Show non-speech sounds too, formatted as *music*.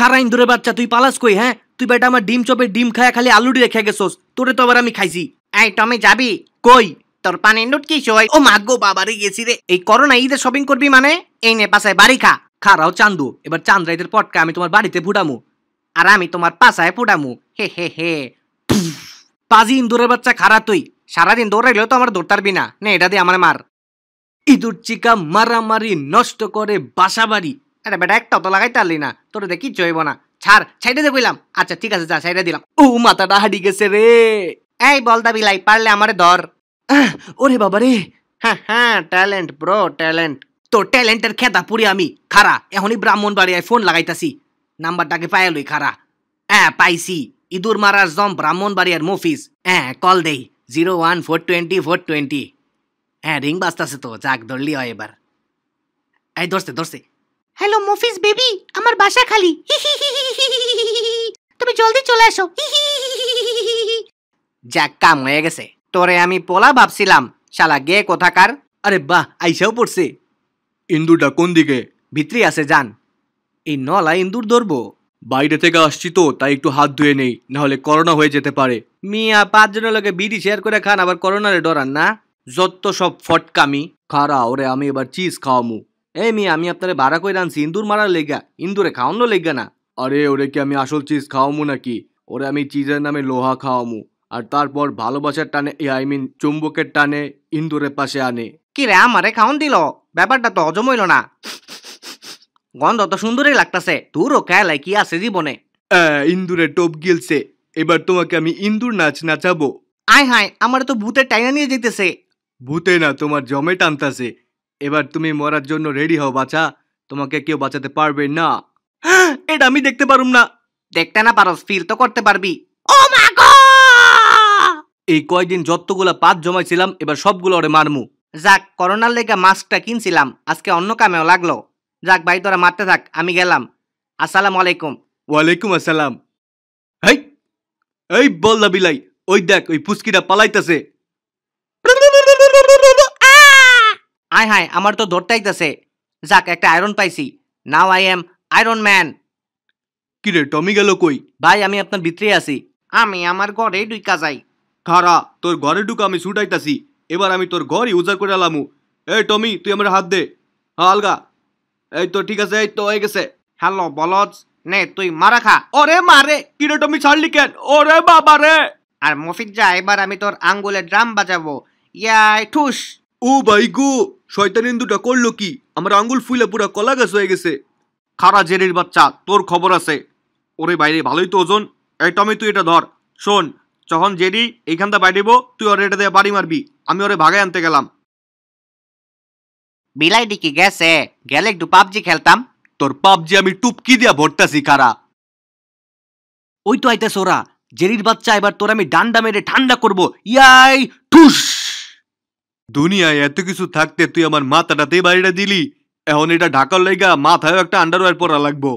খারাইন ধরে বাচ্চা তুই পালাস কই হ্যাঁ তুই বেটা আমার ডিম চপে ডিম খায়া খালি আলুটি রেখে গেছোস তোরে তো আবার আমি খাইছি এই টমে যাবি কই তোর পানের নোট কি সই ও মাগো বাবারে গেছি রে এই করোনা ঈদে শপিং করবি মানে এই নে পাশায় বাড়ি খা খারাও চান্দু এবার চান্দ্রাইদের পটকা আমি তোমার বাড়িতে ফুটামু আর আমি তোমার পাশায় ফুটামু হে হে হে পাজি ইন্দুরের বাচ্চা খারা তুই সারাদিন দৌড়াইলেও তো আমার দৌড় তারবি না নে এটা দিয়ে আমার মার ইঁদুর চিকা মারামারি নষ্ট করে বাসা বাড়ি আরে বেটা একটাও তো লাগাইতে পারলি না তোর দেখি চইব না ছাড় সাইডে দে কইলাম আচ্ছা ঠিক আছে যা সাইডে দিলাম ও মাথাটা হাঁটি গেছে রে এই বলদা বিলাই পারলে আমারে ধর ওরে বাবা রে হ্যাঁ হ্যাঁ ট্যালেন্ট ব্রো ট্যালেন্ট তো ট্যালেন্টের খেতা পুরি আমি খারা এখনই ব্রাহ্মণ বাড়িয়ায় ফোন লাগাইতাছি নাম্বারটাকে পায়ে লই খারা হ্যাঁ পাইছি ইঁদুর মারার জম ব্রাহ্মণ বাড়িয়ার মফিস হ্যাঁ কল দেই zero one four twenty four twenty হ্যাঁ রিং বাজতাছে তো যাক ধরলি হয় এবার এই ধরছে ধরছে হ্যালো মফিস বেবি আমার বাসা খালি তুমি জলদি চলে আসো যাক কাম হয়ে গেছে তোরে আমি পোলা ভাবছিলাম শালা গে কোথাকার আরে বাহ আইসাও পড়ছে ইন্দুরটা কোন দিকে ভিতরে আছে যান এই নলা ইন্দুর ধরবো বাইরে থেকে আসছি তো তাই একটু হাত ধুয়ে নেই নাহলে করোনা হয়ে যেতে পারে মিয়া পাঁচজনের লোকে বিড়ি শেয়ার করে খান আবার করোনারে ডরান না যত সব ফটকামি খারা ওরে আমি এবার চিজ খাওয়ামু এ মি আমি আপনারে বাড়া কই রানছি ইন্দুর মারা লেগা ইন্দুরে খাওয়ানো লেগা না আরে ওরে কি আমি আসল চিজ খাওয়ামু নাকি ওরে আমি চিজের নামে লোহা খাওয়ামু আর তারপর ভালোবাসার টানে আই মিন চুম্বকের টানে ইন্দুরের পাশে আনে কি রে আমারে খাওন দিল ব্যাপারটা তো অজম হইল না গন্ধ তো সুন্দরই লাগতাছে তোর ও কেলায় কি আছে জীবনে ইন্দুরে টোপ গিলছে এবার তোমাকে আমি ইন্দুর নাচ নাচাবো আয় হায় আমার তো ভূতের টাইনা নিয়ে যেতেছে ভূতে না তোমার জমে টানতাছে এবার তুমি মরার জন্য রেডি হও বাছা তোমাকে কেউ বাঁচাতে পারবে না *gasps* এটা আমি দেখতে পারুম না দেখতে না পারো ফিল তো করতে পারবি এই কয়দিন যতগুলা পাত জমাইছিলাম এবার সবগুলো ওরে মারমু যাক করোনার লেগে মাস্কটা কিনছিলাম আজকে অন্য কামেও লাগলো যাক ভাই তোরা মারতে থাক আমি গেলাম আসসালামু আলাইকুম ওয়ালাইকুম আসসালাম এই এই বল্লা বিলাই ওই দেখ ওই পুচকিটা পালাইতেছে আয় হায় আমার তো ধরতে আইতাছে যাক একটা আয়রন পাইছি now I am iron man কিরে টমি গেল কই ভাই আমি আপনার ভিতরে আছি আমি আমার ঘরে ঢুকা যাই খারা তোর ঘরে ঢুকা আমি ছুটাইতাছি এবার আমি তোর ঘরই উজার করে আলামু এই টমি তুই আমার হাত দে হালগা হ্যাঁ, এই তো ঠিক আছে এই তো হয়ে গেছে হ্যালো বলজ নে তুই মারা খা ওরে মারে কিরে টমি ছাড়লি কেন ওরে বাবা রে আর মফিজ যা এবার আমি তোর আঙ্গুলে ড্রাম বাজাবো ইয়াই ঠুস ও ভাই গু শয়তান ইন্দুটা করলো কি আমার আঙ্গুল ফুলে পুরা কলা গাছ হয়ে গেছে খারা জেরের বাচ্চা তোর খবর আছে ওরে বাইরে ভালোই তো ওজন টমি তুই এটা ধর শোন যখন জেরি এইখানটা বাইরেব তুই ওর এটা দিয়ে বাড়ি মারবি আমি ওরে ভাগে আনতে গেলাম বিলাইটি কি গেছে গেলে একটু পাবজি খেলতাম তোর পাবজি আমি টুপকি দিয়া ভরতাছি খারা ওই তো আইতেছ ওরা জেরির বাচ্চা এবার তোর আমি ডান্ডা মেরে ঠান্ডা করবো ইয়াই ঠুস দুনিয়ায় এত কিছু থাকতে তুই আমার মাথাটাতেই বাড়িটা দিলি এখন এটা ঢাকার লাইগা মাথায় একটা আন্ডারওয়্যার পরা লাগবো